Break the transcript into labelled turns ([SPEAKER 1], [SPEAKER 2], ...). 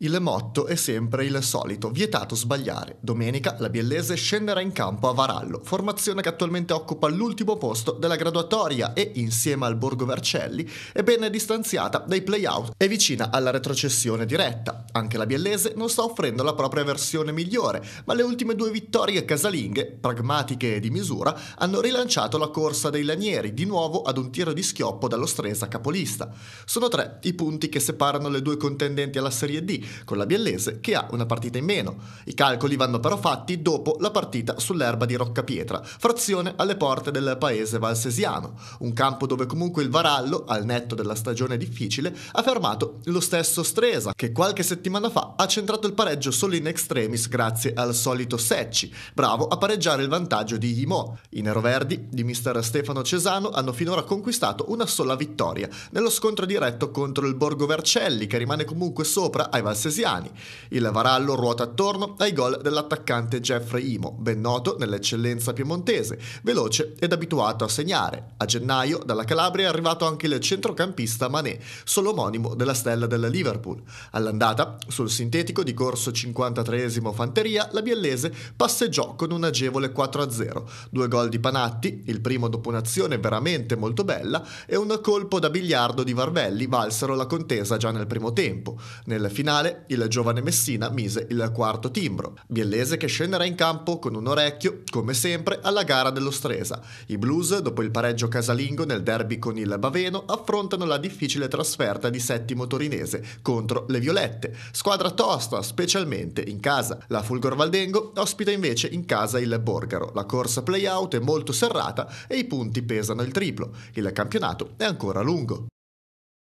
[SPEAKER 1] Il motto è sempre il solito, vietato sbagliare. Domenica la Biellese scenderà in campo a Varallo, formazione che attualmente occupa l'ultimo posto della graduatoria e, insieme al Borgo Vercelli, è ben distanziata dai play-out e vicina alla retrocessione diretta. Anche la Biellese non sta offrendo la propria versione migliore, ma le ultime due vittorie casalinghe, pragmatiche e di misura, hanno rilanciato la corsa dei lanieri, di nuovo ad un tiro di schioppo dallo Stresa capolista. Sono tre i punti che separano le due contendenti alla Serie D, con la Biellese che ha una partita in meno. I calcoli vanno però fatti dopo la partita sull'erba di Roccapietra, frazione alle porte del paese valsesiano, un campo dove comunque il Varallo, al netto della stagione difficile, ha fermato lo stesso Stresa che qualche settimana fa ha centrato il pareggio solo in extremis grazie al solito Secci, bravo a pareggiare il vantaggio di Imo. I neroverdi di mister Stefano Cesano hanno finora conquistato una sola vittoria nello scontro diretto contro il Borgo Vercelli che rimane comunque sopra ai Valsesiani assesiani. Il Varallo ruota attorno ai gol dell'attaccante Jeffrey Imo, ben noto nell'eccellenza piemontese, veloce ed abituato a segnare. A gennaio dalla Calabria è arrivato anche il centrocampista Mané, solo omonimo della stella del Liverpool. All'andata, sul sintetico di corso 53 Fanteria, la biellese passeggiò con un agevole 4-0, due gol di Panatti, il primo dopo un'azione veramente molto bella, e un colpo da biliardo di Varvelli valsero la contesa già nel primo tempo. Nel finale finale, il giovane Messina mise il quarto timbro. Biellese che scenderà in campo con un orecchio, come sempre, alla gara dello Stresa. I Blues, dopo il pareggio casalingo nel derby con il Baveno, affrontano la difficile trasferta di settimo torinese contro le Violette, squadra tosta specialmente in casa. La Fulgor Valdengo ospita invece in casa il Borgaro. La corsa play-out è molto serrata e i punti pesano il triplo. Il campionato è ancora lungo.